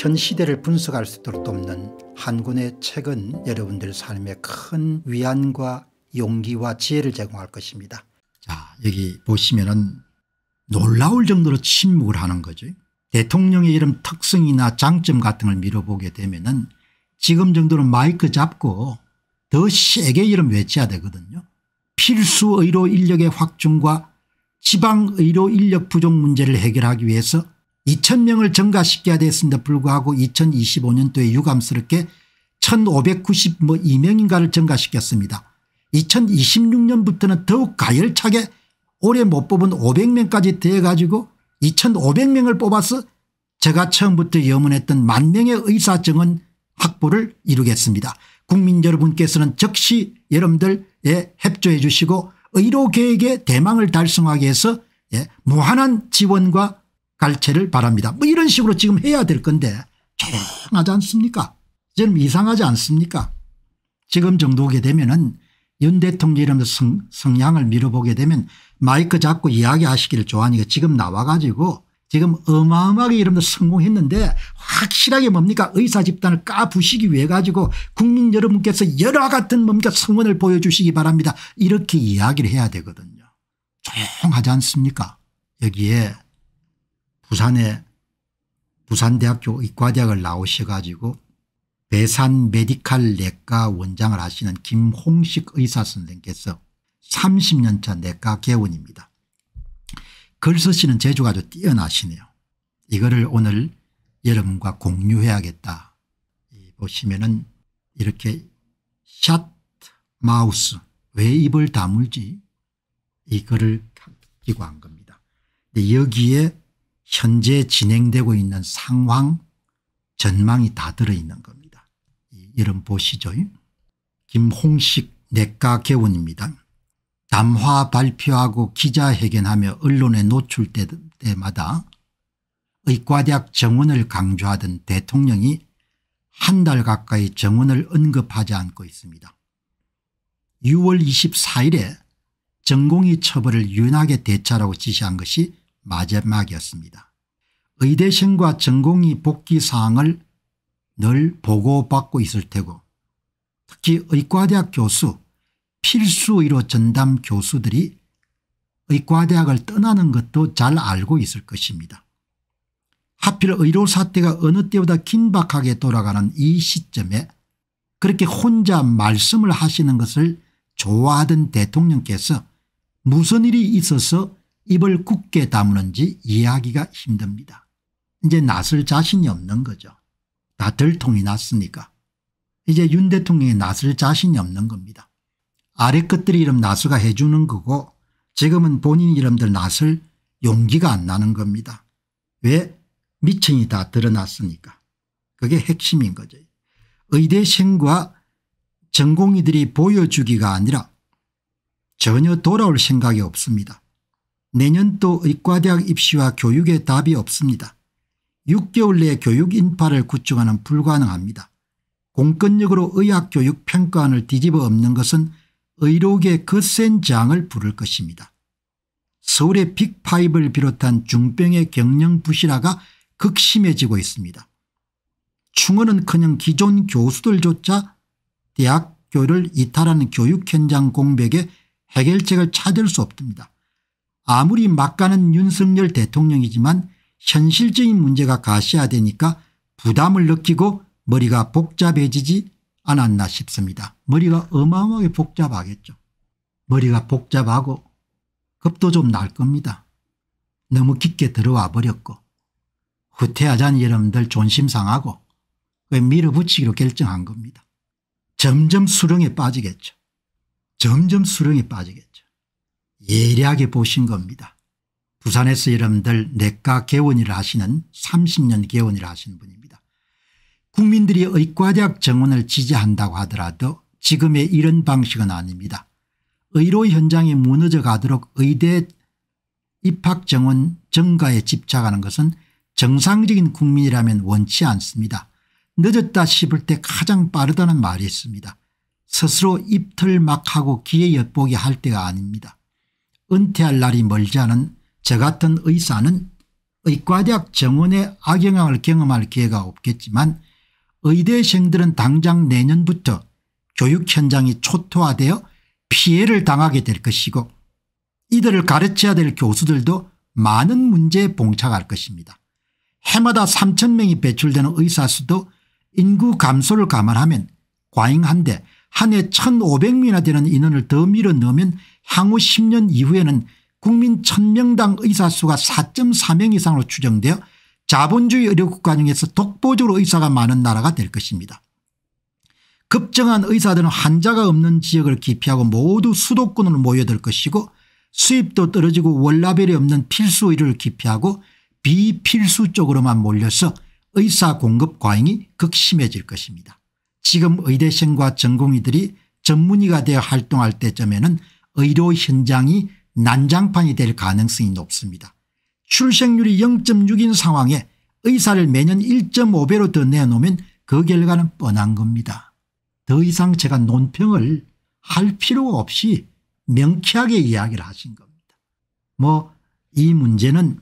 현 시대를 분석할 수 있도록 돕는 한 권의 책은 여러분들 삶에 큰 위안과 용기와 지혜를 제공할 것입니다. 자 여기 보시면은 놀라울 정도로 침묵을 하는 거죠. 대통령의 이런 특성이나 장점 같은 걸 밀어보게 되면은 지금 정도는 마이크 잡고 더 세게 이름 외쳐야 되거든요. 필수 의료 인력의 확충과 지방 의료 인력 부족 문제를 해결하기 위해서 2,000명을 증가시켜야 됐습니다. 불구하고 2025년도에 유감스럽게 1,592명인가를 증가시켰습니다. 2026년부터는 더욱 가열차게 올해 못 뽑은 500명까지 돼가지고 2,500명을 뽑아서 제가 처음부터 염원했던 만 명의 의사 증언 확보를 이루겠습니다. 국민 여러분께서는 즉시 여러분들에 협조해 주시고 의료계획의 대망을 달성하기 위해서 예, 무한한 지원과 갈채를 바랍니다. 뭐 이런 식으로 지금 해야 될 건데 조용하지 않습니까? 좀 이상하지 않습니까? 지금 정도게 되면은 윤 대통령 이름 성, 성향을 밀어보게 되면 마이크 잡고 이야기하시기를 좋아하니까 지금 나와가지고 지금 어마어마하게 이름도 성공했는데 확실하게 뭡니까 의사 집단을 까부시기 위해 가지고 국민 여러분께서 열화 같은 뭡니까 성원을 보여주시기 바랍니다. 이렇게 이야기를 해야 되거든요. 조용하지 않습니까? 여기에 부산에 부산대학교 의과대학을 나오셔가지고 배산 메디칼 내과 원장을 하시는 김홍식 의사 선생께서 님 30년차 내과 개원입니다. 글 쓰시는 재주가 아주 뛰어나시네요. 이거를 오늘 여러분과 공유해야겠다. 보시면은 이렇게 샷 마우스 왜 입을 다물지 이거를 끼고 한 겁니다. 근데 여기에 현재 진행되고 있는 상황 전망이 다 들어있는 겁니다. 이름 보시죠. 김홍식 내과 개원입니다. 담화 발표하고 기자회견하며 언론에 노출 때마다 의과대학 정원을 강조하던 대통령이 한 달 가까이 정원을 언급하지 않고 있습니다. 6월 24일에 전공의 처벌을 유연하게 대처라고 지시한 것이 마지막이었습니다. 의대생과 전공의 복귀 사항을 늘 보고받고 있을 테고 특히 의과대학 교수 필수의료 전담 교수들이 의과대학을 떠나는 것도 잘 알고 있을 것입니다. 하필 의료 사태가 어느 때보다 긴박하게 돌아가는 이 시점에 그렇게 혼자 말씀을 하시는 것을 좋아하던 대통령께서 무슨 일이 있어서 입을 굳게 다무는지 이해하기가 힘듭니다. 이제 나설 자신이 없는 거죠. 다 들통이 났으니까. 이제 윤 대통령이 나설 자신이 없는 겁니다. 아래 것들이 이름 나서가 해주는 거고 지금은 본인 이름들 나설 용기가 안 나는 겁니다. 왜? 미천이다 드러났으니까. 그게 핵심인 거죠. 의대생과 전공의들이 보여주기가 아니라 전혀 돌아올 생각이 없습니다. 내년 도 의과대학 입시와 교육의 답이 없습니다. 6개월 내에 교육 인파를 구축하는 불가능합니다. 공권력으로 의학교육 평가안을 뒤집어 엎는 것은 의료계 거센 그 장을 부를 것입니다. 서울의 빅파이브를 비롯한 중병의 경영 부실화가 극심해지고 있습니다. 충원은커녕 기존 교수들조차 대학 교를 이탈하는 교육 현장 공백에 해결책을 찾을 수 없습니다. 아무리 막가는 윤석열 대통령이지만 현실적인 문제가 가시화되니까 부담을 느끼고 머리가 복잡해지지 않았나 싶습니다. 머리가 어마어마하게 복잡하겠죠. 머리가 복잡하고 겁도 좀 날 겁니다. 너무 깊게 들어와 버렸고 후퇴하자는 여러분들 존심 상하고 밀어붙이기로 결정한 겁니다. 점점 수렁에 빠지겠죠. 점점 수렁에 빠지겠죠. 예리하게 보신 겁니다. 부산에서 여러분들 내과 개원이라 하시는 30년 개원이라 하시는 분입니다. 국민들이 의과대학 정원을 지지한다고 하더라도 지금의 이런 방식은 아닙니다. 의료 현장이 무너져 가도록 의대 입학 정원 증가에 집착하는 것은 정상적인 국민이라면 원치 않습니다. 늦었다 싶을 때 가장 빠르다는 말이 있습니다. 스스로 입틀 막하고 기회 엿보기 할 때가 아닙니다. 은퇴할 날이 멀지 않은 저 같은 의사는 의과대학 정원의 악영향을 경험할 기회가 없겠지만 의대생들은 당장 내년부터 교육 현장이 초토화되어 피해를 당하게 될 것이고 이들을 가르쳐야 될 교수들도 많은 문제에 봉착할 것입니다. 해마다 3천 명이 배출되는 의사 수도 인구 감소를 감안하면 과잉한데 한 해 1,500명이나 되는 인원을 더 밀어 넣으면 향후 10년 이후에는 국민 1000명당 의사수가 4.4명 이상으로 추정되어 자본주의 의료국가 중에서 독보적으로 의사가 많은 나라가 될 것입니다. 급증한 의사들은 환자가 없는 지역을 기피하고 모두 수도권으로 모여들 것이고 수입도 떨어지고 월라벨이 없는 필수 의료를 기피하고 비필수 쪽으로만 몰려서 의사 공급 과잉이 극심해질 것입니다. 지금 의대생과 전공의들이 전문의가 되어 활동할 때쯤에는 의료 현장이 난장판이 될 가능성이 높습니다. 출생률이 0.6인 상황에 의사를 매년 1.5배로 더 내놓으면 그 결과는 뻔한 겁니다. 더 이상 제가 논평을 할 필요가 없이 명쾌하게 이야기를 하신 겁니다. 뭐 이 문제는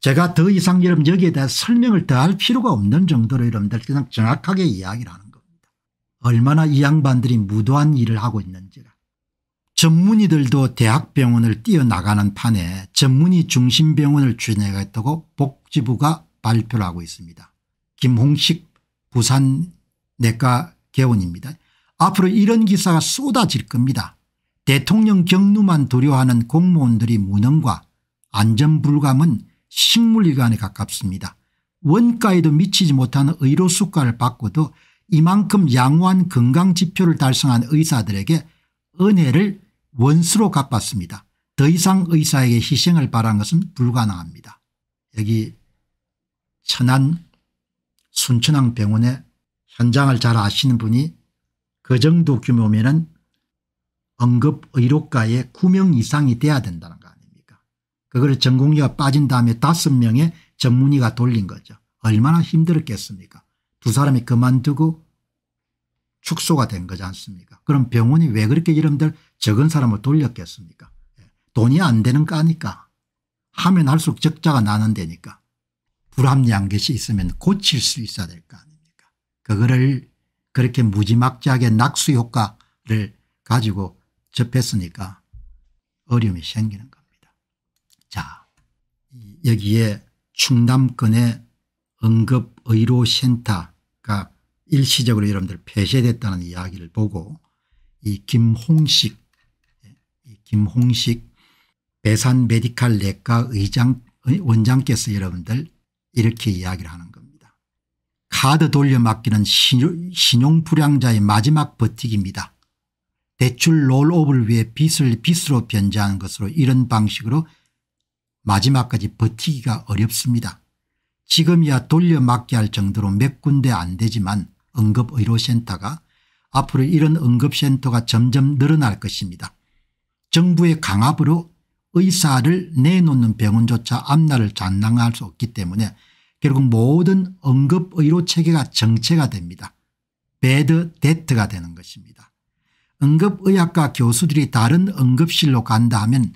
제가 더 이상 여러분 여기에 대해 설명을 더 할 필요가 없는 정도로 여러분들 그냥 정확하게 이야기를 하는 겁니다. 얼마나 이 양반들이 무도한 일을 하고 있는지라 전문의들도 대학병원을 뛰어나가는 판에 전문의 중심병원을 추진하겠다고 복지부가 발표를 하고 있습니다. 김홍식 부산내과 개원입니다. 앞으로 이런 기사가 쏟아질 겁니다. 대통령 경루만 두려워하는 공무원들이 무능과 안전불감은 식물기관에 가깝습니다. 원가에도 미치지 못하는 의료 수가를 받고도 이만큼 양호한 건강지표를 달성한 의사들에게 은혜를 원수로 갚았습니다. 더 이상 의사에게 희생을 바란 것은 불가능합니다. 여기 천안 순천항 병원의 현장을 잘 아시는 분이 그 정도 규모면은 응급의료과에 9명 이상이 돼야 된다는 거 아닙니까 그걸 전공의가 빠진 다음에 5명의 전문의가 돌린 거죠. 얼마나 힘들었겠습니까 두 사람이 그만두고 축소가 된 거지 않습니까 그럼 병원이 왜 그렇게 이름들 적은 사람을 돌렸겠습니까 예. 돈이 안 되는 까니까 하면 할수록 적자가 나는 데니까 불합리한 것이 있으면 고칠 수 있어야 될 거 아닙니까 그거를 그렇게 무지막지하게 낙수 효과를 가지고 접했으니까 어려움이 생기는 겁니다. 자 여기에 충남권의 응급의료센터가 일시적으로 여러분들 폐쇄됐다는 이야기를 보고 이 김홍식 김홍식 배산 메디칼 내과 의장 원장께서 여러분들 이렇게 이야기를 하는 겁니다. 카드 돌려 맡기는 신용 불량자의 마지막 버티기입니다. 대출 롤옵을 위해 빚을 빚으로 변제하는 것으로 이런 방식으로 마지막까지 버티기가 어렵습니다. 지금이야 돌려 막게할 정도로 몇 군데 안 되지만 응급의료센터가 앞으로 이런 응급센터가 점점 늘어날 것입니다. 정부의 강압으로 의사를 내놓는 병원조차 앞날을 잔당할 수 없기 때문에 결국 모든 응급의료체계가 정체가 됩니다. 배드 데트가 되는 것입니다. 응급의학과 교수들이 다른 응급실로 간다 하면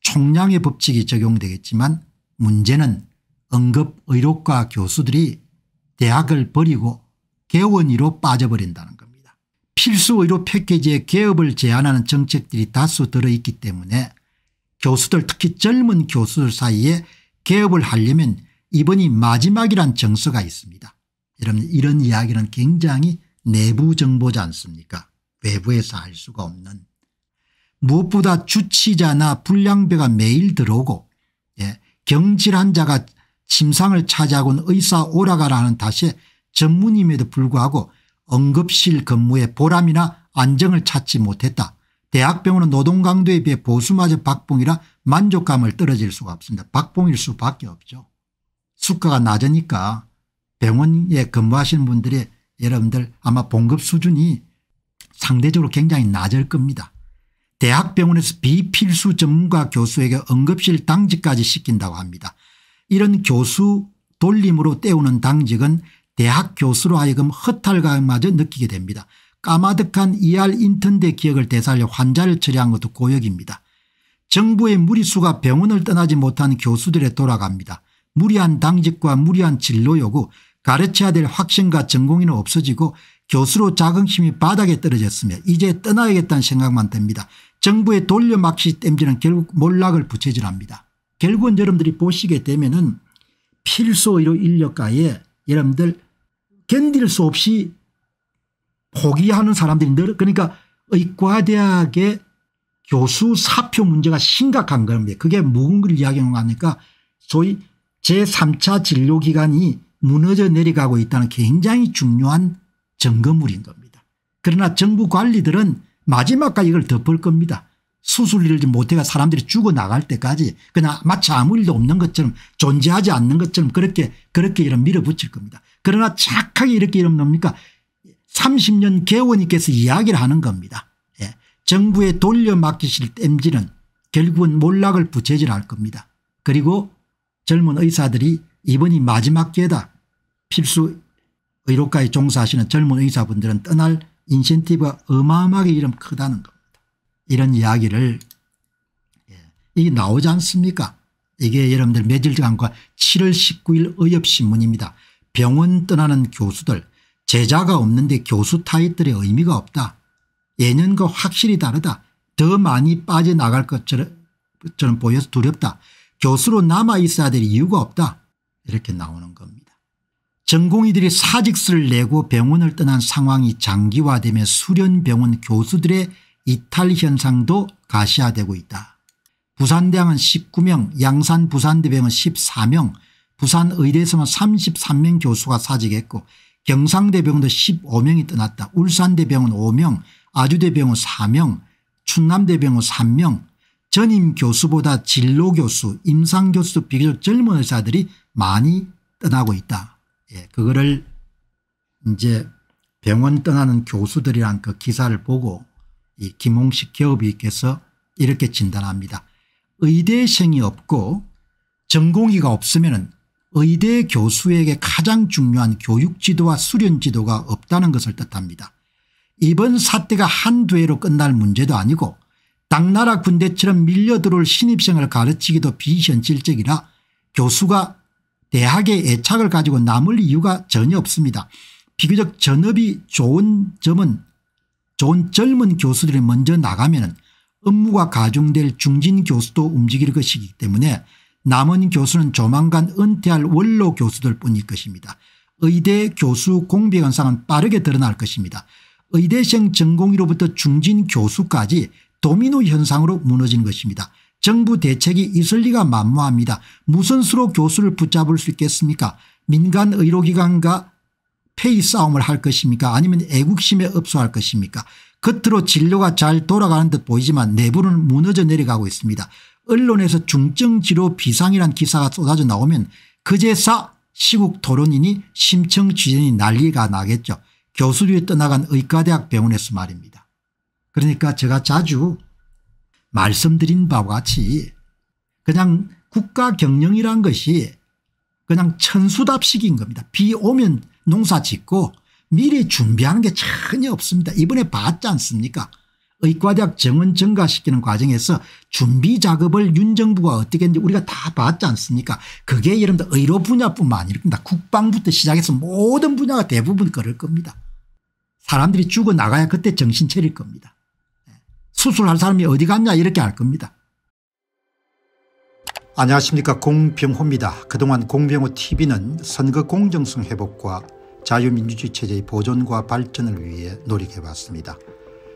총량의 법칙이 적용되겠지만 문제는 응급의료과 교수들이 대학을 버리고 개원위로 빠져버린다는 겁니다. 필수 의료 패키지에 개업을 제한하는 정책들이 다수 들어있기 때문에 교수들 특히 젊은 교수들 사이에 개업을 하려면 이번이 마지막이란 정서가 있습니다. 여러분 이런 이야기는 굉장히 내부 정보지 않습니까 외부에서 알 수가 없는 무엇보다 주치자나 불량배가 매일 들어오고 예, 경질환자가 침상을 차지하곤 의사 오라가라는 탓에 전문임에도 불구하고 응급실 근무에 보람이나 안정을 찾지 못했다. 대학병원은 노동강도에 비해 보수마저 박봉이라 만족감을 떨어질 수가 없습니다. 박봉일 수밖에 없죠. 수가가 낮으니까 병원에 근무하시는 분들의 여러분들 아마 봉급 수준이 상대적으로 굉장히 낮을 겁니다. 대학병원에서 비필수 전문가 교수에게 응급실 당직까지 시킨다고 합니다. 이런 교수 돌림으로 때우는 당직은 대학 교수로 하여금 허탈감마저 느끼게 됩니다. 까마득한 ER 인턴대 기억을 되살려 환자를 처리한 것도 고역입니다. 정부의 무리수가 병원을 떠나지 못한 교수들에 돌아갑니다. 무리한 당직과 무리한 진로 요구 가르쳐야 될 확신과 전공의는 없어지고 교수로 자긍심이 바닥에 떨어졌으며 이제 떠나야겠다는 생각만 듭니다. 정부의 돌려막시 땜질은 결국 몰락을 부채질합니다. 결국은 여러분들이 보시게 되면 은 필수의료 인력과의 여러분들 견딜 수 없이 포기하는 사람들이 늘 그러니까 의과대학의 교수 사표 문제가 심각한 겁니다. 그게 무가를 이야기하니까 는거아닙 소위 제3차 진료기간이 무너져 내려가고 있다는 굉장히 중요한 점검물인 겁니다. 그러나 정부 관리들은 마지막까지 이걸 덮을 겁니다. 수술을 못해가 사람들이 죽어나갈 때까지 그냥 마치 아무 일도 없는 것처럼 존재하지 않는 것처럼 그렇게 그렇게 이런 밀어붙일 겁니다. 그러나 착하게 이렇게 이름 뭡니까 30년 개원님께서 이야기를 하는 겁니다. 예. 정부에 돌려맡기실 땜질은 결국은 몰락을 부채질할 겁니다. 그리고 젊은 의사들이 이번이 마지막 기회다. 필수 의료가에 종사하시는 젊은 의사분들은 떠날 인센티브가 어마어마하게 이름 크다는 겁니다. 이런 이야기를 예. 이게 나오지 않습니까 이게 여러분들 며칠 전과 7월 19일 의협신문입니다. 병원 떠나는 교수들 제자가 없는데 교수 타이틀의 의미가 없다. 예년과 확실히 다르다. 더 많이 빠져나갈 것처럼 보여서 두렵다. 교수로 남아있어야 될 이유가 없다. 이렇게 나오는 겁니다. 전공의들이 사직서를 내고 병원을 떠난 상황이 장기화되며 수련병원 교수들의 이탈 현상도 가시화되고 있다. 부산대학은 19명, 양산 부산대병은 14명, 부산의대에서만 33명 교수가 사직했고 경상대병원도 15명이 떠났다. 울산대병원 5명 아주대병원 4명 충남대병원 3명 전임 교수보다 진로교수 임상교수도 비교적 젊은 의사들이 많이 떠나고 있다. 예, 그거를 이제 병원 떠나는 교수들이란 그 기사를 보고 이 김홍식 기업위께서 이렇게 진단합니다. 의대생이 없고 전공의가 없으면 의대 교수에게 가장 중요한 교육 지도와 수련 지도가 없다는 것을 뜻합니다. 이번 사태가 한두 해로 끝날 문제도 아니고 당나라 군대처럼 밀려들어올 신입생을 가르치기도 비현실적이라 교수가 대학에 애착을 가지고 남을 이유가 전혀 없습니다. 비교적 전업이 좋은 점은 좋은 젊은 교수들이 먼저 나가면 업무가 가중될 중진 교수도 움직일 것이기 때문에 남은 교수는 조만간 은퇴할 원로 교수들 뿐일 것입니다. 의대 교수 공백 현상은 빠르게 드러날 것입니다. 의대생 전공의로부터 중진 교수까지 도미노 현상으로 무너진 것입니다. 정부 대책이 있을 리가 만무합니다. 무슨 수로 교수를 붙잡을 수 있겠습니까 민간 의료기관과 페이 싸움을 할 것입니까 아니면 애국심에 업소할 것입니까 겉으로 진료가 잘 돌아가는 듯 보이지만 내부는 무너져 내려가고 있습니다. 언론에서 중증지로 비상이란 기사가 쏟아져 나오면 그제사 시국 토론이니 심청지연이 난리가 나겠죠. 교수류에 떠나간 의과대학 병원에서 말입니다. 그러니까 제가 자주 말씀드린 바와 같이 그냥 국가 경영이란 것이 그냥 천수답식인 겁니다. 비 오면 농사 짓고 미리 준비하는 게 전혀 없습니다. 이번에 봤지 않습니까? 의과대학 정원 증가시키는 과정에서 준비 작업을 윤 정부가 어떻게 했는지 우리가 다 봤지 않습니까 그게 예를 들어 의료 분야뿐만 아니라 그러니까 국방부터 시작해서 모든 분야가 대부분 그럴 겁니다. 사람들이 죽어나가야 그때 정신 차릴 겁니다. 예. 수술할 사람이 어디 갔냐 이렇게 할 겁니다. 안녕하십니까 공병호입니다. 그동안 공병호 tv는 선거 공정성 회복과 자유민주주의 체제의 보존과 발전을 위해 노력해봤습니다.